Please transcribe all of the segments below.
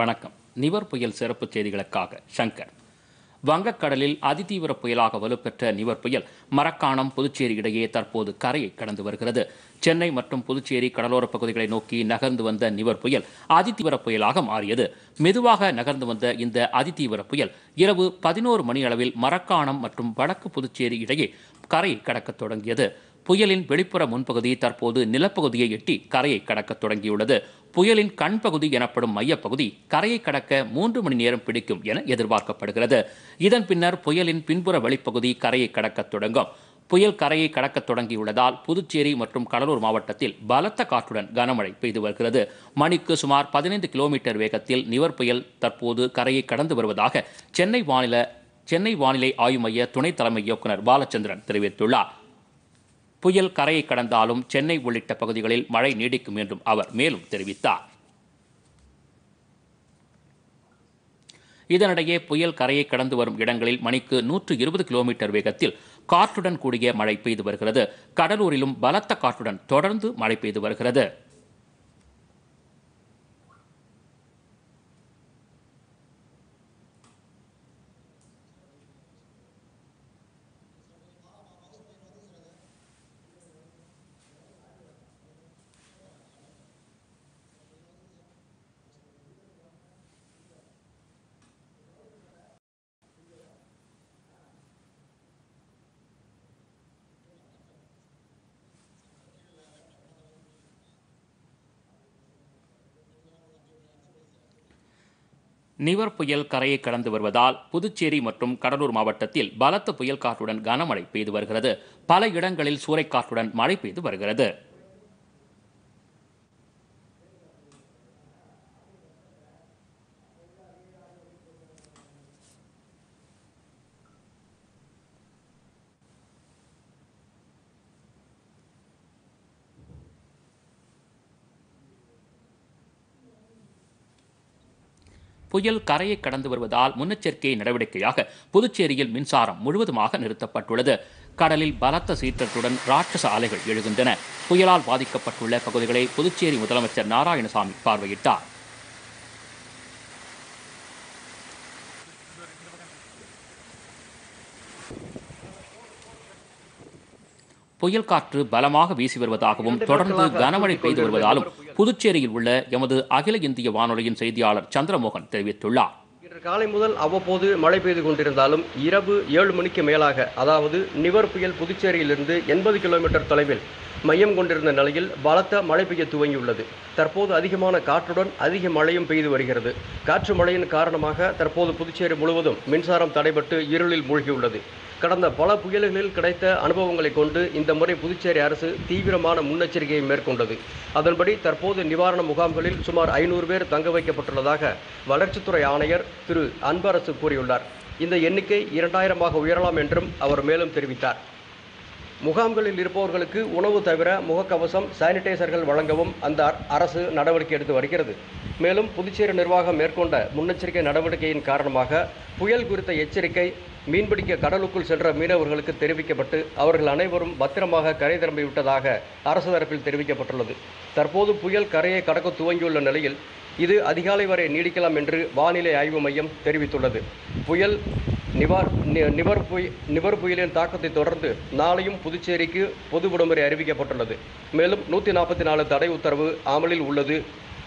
வணக்கம் நிவர் புயல் சிறப்பு செய்திகளுக்காக சங்கர் வங்கக்கடலில் அதிதீவிர புயலாக வலுப்பெற்ற நிவர் புயல் மரக்காணம் புதுச்சேரி இடையே தற்போது கரையை கடந்து வருகிறது சென்னை மற்றும் புதுச்சேரி கடலோரப் பகுதிகளை நோக்கி நகர்ந்து வந்த நிவர் புயல் அதிதீவிர புயலாக மாறியது மெதுவாக நகர்ந்து வந்த இந்த அதிதீவிர புயல் இரவு பதினோரு மணி அளவில் மரக்காணம் மற்றும் வடக்கு புதுச்சேரி இடையே கரையை கடக்கத் தொடங்கியது புயலின் வெளிப்புற முன்பகுதி தற்போது நிலப்பகுதியை எட்டி கரையை கடக்கத் தொடங்கியுள்ளது புயலின் கண்பகுதி எனப்படும் மையப்பகுதி கரையை கடக்க மூன்று மணி நேரம் பிடிக்கும் என எதிர்பார்க்கப்படுகிறது இதன் பின்னர் புயலின் பின்புற வெளிப்பகுதி கரையை கடக்க தொடங்கும் புயல் கரையை கடக்க தொடங்கியுள்ளதால் புதுச்சேரி மற்றும் கடலூர் மாவட்டத்தில் பலத்த காற்றுடன் கனமழை பெய்து வருகிறது மணிக்கு சுமார் பதினைந்து கிலோமீட்டர் வேகத்தில் நிவர் புயல் தற்போது கரையை கடந்து வருவதாக சென்னை வானிலை சென்னை வானிலை ஆய்வு மைய துணை தலைமை இயக்குநர் பாலச்சந்திரன் தெரிவித்துள்ளார் புயல் கரையை கடந்தாலும் சென்னை உள்ளிட்ட பகுதிகளில் மழை நீடிக்கும் என்றும் அவர் மேலும் தெரிவித்தார் இதனிடையே புயல் கரையை கடந்து வரும் இடங்களில் மணிக்கு நூற்று இருபது கிலோமீட்டர் வேகத்தில் காற்றுடன் கூடிய மழை பெய்து வருகிறது கடலூரிலும் பலத்த காற்றுடன் தொடர்ந்து மழை பெய்து வருகிறது நிவர் புயல் கரையை கடந்து வருவதால் புதுச்சேரி மற்றும் கடலூர் மாவட்டத்தில் பலத்த புயல் காற்றுடன் கனமழை பெய்து வருகிறது பல இடங்களில் சூறைக்காற்றுடன் மழை பெய்து வருகிறது புயல் கரையை கடந்து வருவதால் முன்னெச்சரிக்கை நடவடிக்கையாக புதுச்சேரியில் மின்சாரம் முழுவதுமாக நிறுத்தப்பட்டுள்ளது கடலில் பலத்த சீற்றத்துடன் ராட்சச அலைகள் எழுகின்றன புயலால் பாதிக்கப்பட்டுள்ள பகுதிகளை புதுச்சேரி முதலமைச்சர் நாராயணசாமி பார்வையிட்டார் புயல் காற்று பலமாக வீசி வருவதாகவும் தொடர்ந்து கனமழை பெய்து வருவதாலும் புதுச்சேரியில் உள்ள எமது அகில இந்திய வானொலியின் செய்தியாளர் சந்திரமோகன் தெரிவித்துள்ளார் இன்று காலை முதல் அவ்வப்போது மழை பெய்து கொண்டிருந்தாலும் இரவு ஏழு மணிக்கு மேலாக அதாவது நிவர் புயல் புதுச்சேரியிலிருந்து எண்பது கிலோமீட்டர் தொலைவில் மையம் கொண்டிருந்த நிலையில் பலத்த மழை பெய்ய துவங்கியுள்ளது தற்போது அதிகமான காற்றுடன் அதிக மழையும் பெய்து வருகிறது காற்று மழையின் காரணமாக தற்போது புதுச்சேரி முழுவதும் மின்சாரம் தடைபட்டு இருளில் மூழ்கியுள்ளது கடந்த பல புயல்களில் கிடைத்த அனுபவங்களை கொண்டு இந்த முறை புதுச்சேரி அரசு தீவிரமான முன்னெச்சரிக்கையை மேற்கொண்டது அதன்படி தற்போது நிவாரண முகாம்களில் சுமார் ஐநூறு பேர் தங்க வைக்கப்பட்டுள்ளதாக வளர்ச்சித்துறை ஆணையர் திரு அன்பரசு கூறியுள்ளார் இந்த எண்ணிக்கை இரண்டாயிரமாக உயரலாம் என்றும் அவர் மேலும் தெரிவித்தார் முகாம்களில் இருப்பவர்களுக்கு உணவு தவிர முகக்கவசம் சானிடைசர்கள் வழங்கவும் அந்த அரசு நடவடிக்கை எடுத்து வருகிறது மேலும் புதுச்சேரி நிர்வாகம் மேற்கொண்ட முன்னெச்சரிக்கை நடவடிக்கையின் காரணமாக புயல் குறித்த எச்சரிக்கை மீன்பிடிக்க கடலுக்குள் சென்ற மீனவர்களுக்கு தெரிவிக்கப்பட்டு அவர்கள் அனைவரும் பத்திரமாக கரை திரும்பிவிட்டதாக அரசு தரப்பில் தெரிவிக்கப்பட்டுள்ளது தற்போது புயல் கரையை கடக்க துவங்கியுள்ள நிலையில் இது அதிகாலை வரை நீடிக்கலாம் என்று வானிலை ஆய்வு மையம் தெரிவித்துள்ளது புயல் நிவார் நிவர் புய நிவர் புயலின் தாக்கத்தை தொடர்ந்து நாளையும் புதுச்சேரிக்கு பொது விடுமுறை அறிவிக்கப்பட்டுள்ளது மேலும் நூற்றி நாற்பத்தி நாலு தடை உத்தரவு அமலில் உள்ளது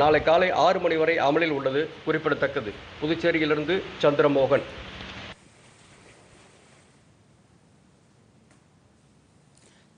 நாளை காலை ஆறு மணி வரை அமலில் உள்ளது குறிப்பிடத்தக்கது புதுச்சேரியிலிருந்து சந்திரமோகன்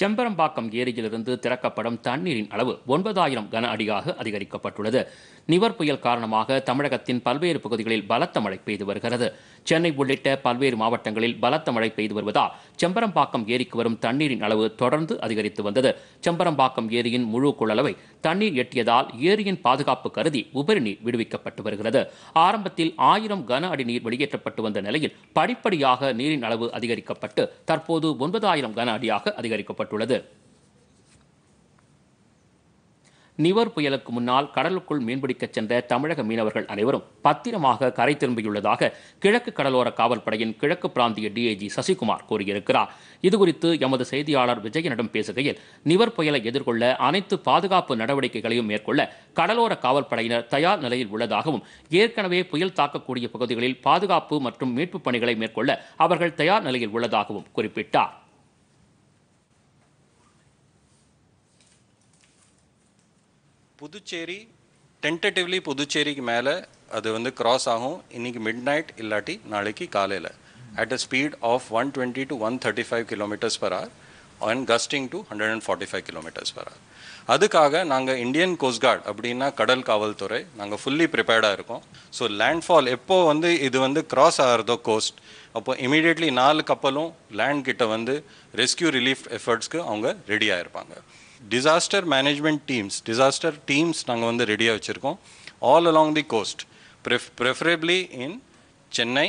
செம்பரம்பாக்கம் ஏரியிலிருந்து திறக்கப்படும் தண்ணீரின் அளவு ஒன்பதாயிரம் கன அடியாக அதிகரிக்கப்பட்டுள்ளது நிவர் புயல் காரணமாக தமிழகத்தின் பல்வேறு பகுதிகளில் பலத்த மழை பெய்து வருகிறது சென்னை உள்ளிட்ட பல்வேறு மாவட்டங்களில் பலத்த மழை பெய்து வருவதால் செம்பரம்பாக்கம் ஏரிக்கு வரும் தண்ணீரின் அளவு தொடர்ந்து அதிகரித்து வந்தது செம்பரம்பாக்கம் ஏரியின் முழு கொள்ளளவை தண்ணீர் எட்டியதால் ஏரியின் பாதுகாப்பு கருதி உபரி நீர் விடுவிக்கப்பட்டு வருகிறது ஆரம்பத்தில் ஆயிரம் கன அடி நீர் வெளியேற்றப்பட்டு வந்த நிலையில் படிப்படியாக நீரின் அளவு அதிகரிக்கப்பட்டு தற்போது ஒன்பதாயிரம் கன அடியாக அதிகரிக்கப்பட்டு தெரிவிக்கப்பட்டுள்ளது நிவர் புயலுக்கு முன்னால் கடலுக்குள் மீன்பிடிக்கச் சென்ற தமிழக மீனவர்கள் அனைவரும் பத்திரமாக கரை திரும்பியுள்ளதாக கிழக்கு கடலோர காவல்படையின் கிழக்கு பிராந்திய டிஐஜி சசிகுமார் கூறியிருக்கிறார் இதுகுறித்து எமது செய்தியாளர் விஜயனிடம் பேசுகையில் நிவர் புயலை எதிர்கொள்ள அனைத்து பாதுகாப்பு நடவடிக்கைகளையும் மேற்கொள்ள கடலோர காவல்படையினர் தயார் நிலையில் உள்ளதாகவும் ஏற்கனவே புயல் தாக்கக்கூடிய பகுதிகளில் பாதுகாப்பு மற்றும் மீட்புப் பணிகளை மேற்கொள்ள அவர்கள் தயார் நிலையில் உள்ளதாகவும் குறிப்பிட்டார் புதுச்சேரி டென்டேட்டிவ்லி புதுச்சேரிக்கு மேலே அது வந்து கிராஸ் ஆகும் இன்றைக்கி மிட் நைட் இல்லாட்டி நாளைக்கு காலையில் at a speed of one twenty to one thirty five kilometers per hour and gusting to hundred and forty five kilometers per hour அதுக்காக நாங்கள் இந்தியன் கோஸ்ட்கார்ட் அப்படின்னா கடல் காவல்துறை நாங்கள் ஃபுல்லி ப்ரிப்பேர்டாக இருக்கோம் ஸோ லேண்ட்ஃபால் எப்போ வந்து இது வந்து கிராஸ் ஆகிறதோ கோஸ்ட் அப்போ இமீடியட்லி நாலு கப்பலும் லேண்ட் கிட்ட வந்து ரெஸ்கியூ ரிலீஃப் எஃபர்ட்ஸ்க்கு அவங்க ரெடியாக இருப்பாங்க disaster management teams disaster teams நாங்கள் வந்து ரெடியாக வச்சுருக்கோம் all along the coast pref preferably in Chennai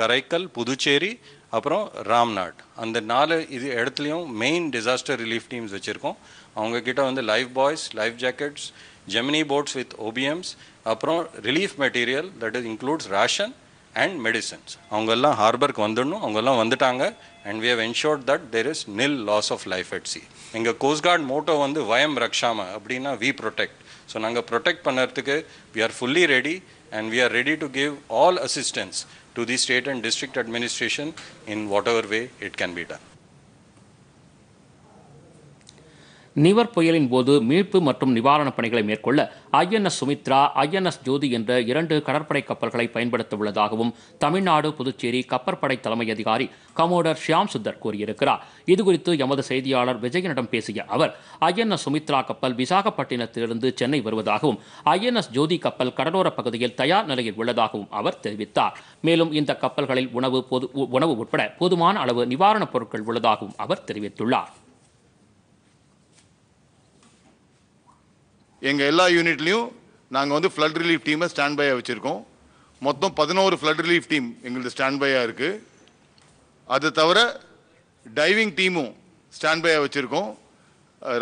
Karaikal Puducherry அப்புறம் ராம்நாட் அந்த நாலு இது இடத்துலையும் மெயின் டிசாஸ்டர் ரிலீஃப் டீம்ஸ் வச்சுருக்கோம் அவங்கக்கிட்ட வந்து life buoys life jackets Gemini boats with OBMs அப்புறம் relief material that is includes ration and medicines அவங்கெல்லாம் ஹார்பருக்கு வந்துடணும் அவங்கெல்லாம் வந்துட்டாங்க and we have ensured that there is nil loss of life at sea எங்கள் கோஸ்ட்கார்ட் மோட்டோ வந்து வயம் ரக்ஷாம அப்படின்னா வி ப்ரொடெக்ட் ஸோ நாங்கள் ப்ரொடெக்ட் பண்ணுறதுக்கு we are fully ready and we are ready to give all assistance to the state and district administration in whatever way it can be done Nivar புயலின் போது மீட்பு மற்றும் நிவாரணப் பணிகளை மேற்கொள்ள ஐஎன்எஸ் சுமித்ரா ஐஎன்எஸ் ஜோதி என்ற இரண்டு கடற்படை கப்பல்களை பயன்படுத்த உள்ளதாகவும் தமிழ்நாடு புதுச்சேரி கப்பற்படை தலைமை அதிகாரி கமோடர் ஷியாம் சுந்தர் கூறியிருக்கிறார் இதுகுறித்து எமது செய்தியாளர் விஜயனிடம் பேசிய அவர் ஐஎன்எஸ் சுமித்ரா கப்பல் விசாகப்பட்டினத்திலிருந்து சென்னை வருவதாகவும் ஐஎன்எஸ் ஜோதி கப்பல் கடலோரப் பகுதியில் தயார் நிலையில் உள்ளதாகவும் அவர் தெரிவித்தார் மேலும் இந்த கப்பல்களில் உணவு உணவு உட்பட போதுமான அளவு நிவாரணப் பொருட்கள் உள்ளதாகவும் அவர் தெரிவித்துள்ளார் எங்கள் எல்லா யூனிட்லேயும் நாங்கள் வந்து ஃப்ளட் ரிலீஃப் டீமை ஸ்டாண்ட் பையாக வச்சுருக்கோம் மொத்தம் பதினோரு ஃப்ளட் ரிலீஃப் டீம் எங்களுக்கு ஸ்டாண்ட் பையாக இருக்குது அது தவிர டைவிங் டீமும் ஸ்டாண்ட் பையாக வச்சுருக்கோம்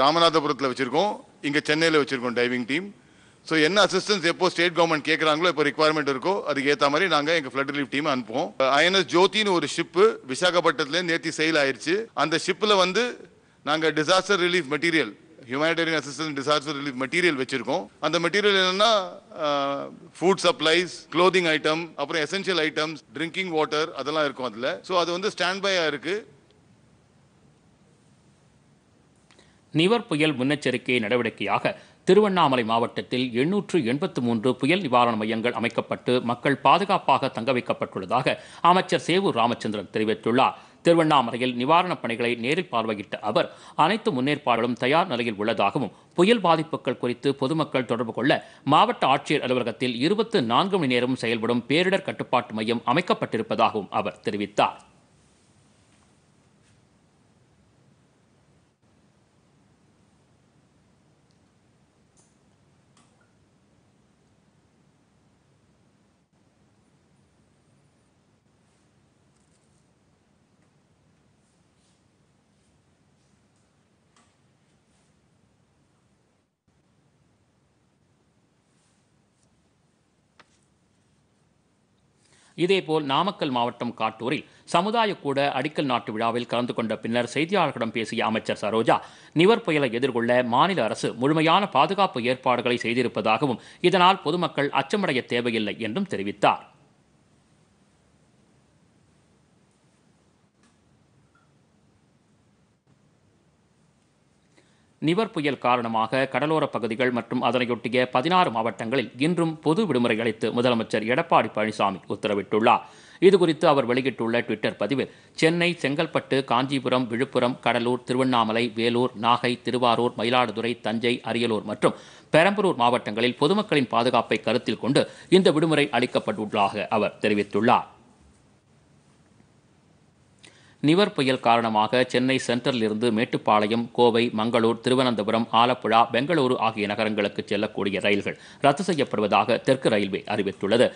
ராமநாதபுரத்தில் வச்சுருக்கோம் இங்கே சென்னையில் வச்சுருக்கோம் டைவிங் டீம் ஸோ என்ன அசிஸ்டன்ஸ் எப்போ ஸ்டேட் கவர்மெண்ட் கேட்குறாங்களோ இப்போ ரிக்குவயர்மெண்ட் இருக்கோ அதுக்கு ஏற்ற மாதிரி நாங்கள் எங்கள் ஃப்ளட் ரிலீஃப் டீம் அனுப்புவோம் ஐஎன்எஸ் ஜோதின்னு ஒரு ஷிப்பு விசாகப்பட்டினத்துலேருந்து நேற்று செயல் ஆயிடுச்சு அந்த ஷிப்பில் வந்து நாங்கள் disaster relief material humanitarian assistance disaster relief material வச்சிருக்கோம் அந்த மெட்டீரியல் என்னன்னா ஃபுட் சப்ளைஸ் க்ளோதிங் ஐட்டம் அப்புறம் எசென்ஷியல் ஐட்டம்ஸ் ட்ரிங்கிங் வாட்டர் அதெல்லாம் இருக்கும் அதில் ஸோ அது வந்து ஸ்டாண்ட் பையாக இருக்கு நிவர் புயல் முன்னெச்சரிக்கை நடவடிக்கையாக திருவண்ணாமலை மாவட்டத்தில் எண்ணூற்று எண்பத்து மூன்று புயல் நிவாரண மையங்கள் அமைக்கப்பட்டு மக்கள் பாதுகாப்பாக தங்க வைக்கப்பட்டுள்ளதாக அமைச்சர் சேவூர் ராமச்சந்திரன் தெரிவித்துள்ளார் திருவண்ணாமலையில் நிவாரணப் பணிகளை நேரில் பார்வையிட்ட அவர் அனைத்து முன்னேற்பாடுகளும் தயார் நிலையில் உள்ளதாகவும் புயல் பாதிப்புகள் குறித்து பொதுமக்கள் தொடர்பு கொள்ள மாவட்ட ஆட்சியர் அலுவலகத்தில் இருபத்து நான்கு மணி நேரம் செயல்படும் பேரிடர் கட்டுப்பாட்டு மையம் அமைக்கப்பட்டிருப்பதாகவும் அவர் தெரிவித்தார் இதேபோல் நாமக்கல் மாவட்டம் காட்டூரில் சமுதாய கூட அடிக்கல் நாட்டு விழாவில் கலந்து கொண்ட பின்னர் செய்தியாளர்களிடம் பேசிய அமைச்சர் சரோஜா நிவர் புயலை எதிர்கொள்ள மாநில அரசு முழுமையான பாதுகாப்பு ஏற்பாடுகளை செய்திருப்பதாகவும் இதனால் பொதுமக்கள் அச்சமடைய தேவையில்லை என்றும் தெரிவித்தார் நிவர் புயல் காரணமாக கடலோர பகுதிகள் மற்றும் அதனையொட்டிய பதினாறு மாவட்டங்களில் இன்றும் பொது விடுமுறை அளித்து முதலமைச்சர் எடப்பாடி பழனிசாமி உத்தரவிட்டுள்ளார் இதுகுறித்து அவர் வெளியிட்டுள்ள ட்விட்டர் பதிவில் சென்னை செங்கல்பட்டு காஞ்சிபுரம் விழுப்புரம் கடலூர் திருவண்ணாமலை வேலூர் நாகை திருவாரூர் மயிலாடுதுறை தஞ்சை அரியலூர் மற்றும் பெரம்பலூர் மாவட்டங்களில் பொதுமக்களின் பாதுகாப்பை கருத்தில் கொண்டு இந்த விடுமுறை அளிக்கப்பட்டுள்ளதாக அவர் தெரிவித்துள்ளார் நிவர் புயல் காரணமாக சென்னை சென்ட்ரலிருந்து மேட்டுப்பாளையம் கோவை மங்களூர் திருவனந்தபுரம் ஆலப்புழா பெங்களூரு ஆகிய நகரங்களுக்கு செல்லக்கூடிய ரயில்கள் ரத்து செய்யப்படுவதாக தெற்கு ரயில்வே அறிவித்துள்ளது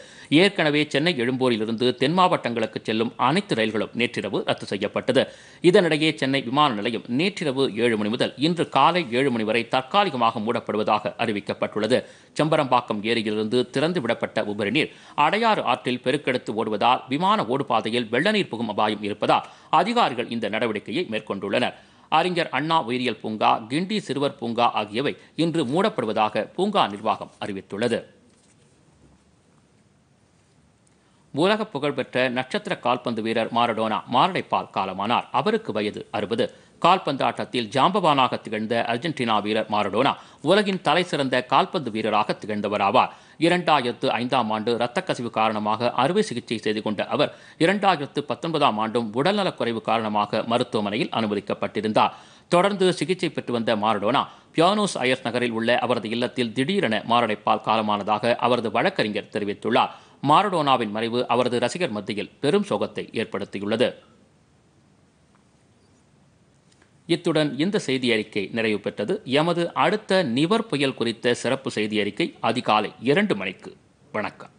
ஏற்கனவே சென்னை எழும்பூரிலிருந்து தென் மாவட்டங்களுக்கு செல்லும் அனைத்து ரயில்களும் நேற்றிரவு ரத்து செய்யப்பட்டது இதனிடையே சென்னை விமான நிலையம் நேற்றிரவு ஏழு மணி முதல் இன்று காலை ஏழு மணி வரை தற்காலிகமாக மூடப்படுவதாக அறிவிக்கப்பட்டுள்ளது செம்பரம்பாக்கம் ஏரியிலிருந்து திறந்து விடப்பட்ட உபரி நீர் அடையாறு ஆற்றில் பெருக்கெடுத்து ஓடுவதால் விமான ஓடுபாதையில் வெள்ளநீர் புகும் அபாயம் இருப்பதால் அதிகாரிகள் இந்த நடவடிக்கையை மேற்கொண்டுள்ளனர் அறிஞர் அண்ணா உயிரியல் பூங்கா கிண்டி சிறுவர் பூங்கா ஆகியவை இன்று மூடப்படுவதாக பூங்கா நிர்வாகம் அறிவித்துள்ளது உலக புகழ்பெற்ற நட்சத்திர கால்பந்து வீரர் மாரடோனா மாரடைப்பால் காலமானார் அவருக்கு வயது அறுபது கால்பந்து ஆட்டத்தில் ஜாம்பவானாக திகழ்ந்த அர்ஜென்டினா வீரர் மாரடோனா உலகின் தலை சிறந்த கால்பந்து வீரராக திகழ்ந்தவர் ஆவார் இரண்டாயிரத்து ஐந்தாம் ஆண்டு இரத்த கசிவு காரணமாக அறுவை சிகிச்சை செய்து கொண்ட அவர் இரண்டாயிரத்து பத்தொன்பதாம் ஆண்டும் உடல்நலக்குறைவு காரணமாக மருத்துவமனையில் அனுமதிக்கப்பட்டிருந்தார் தொடர்ந்து சிகிச்சை பெற்று வந்த மாரடோனா பியானோஸ் அயர்ஸ் நகரில் உள்ள அவரது இல்லத்தில் திடீரென மாரடைப்பால் காலமானதாக அவரது வழக்கறிஞர் தெரிவித்துள்ளார் மாரடோனாவின் மறைவு அவரது ரசிகர் மத்தியில் பெரும் சோகத்தை ஏற்படுத்தியுள்ளது இத்துடன் இந்த செய்தி அறிக்கை நிறைவு பெற்றது எமது அடுத்த நிவர் புயல் குறித்த சிறப்பு செய்தி அறிக்கை அதிகாலை இரண்டு மணிக்கு வணக்கம்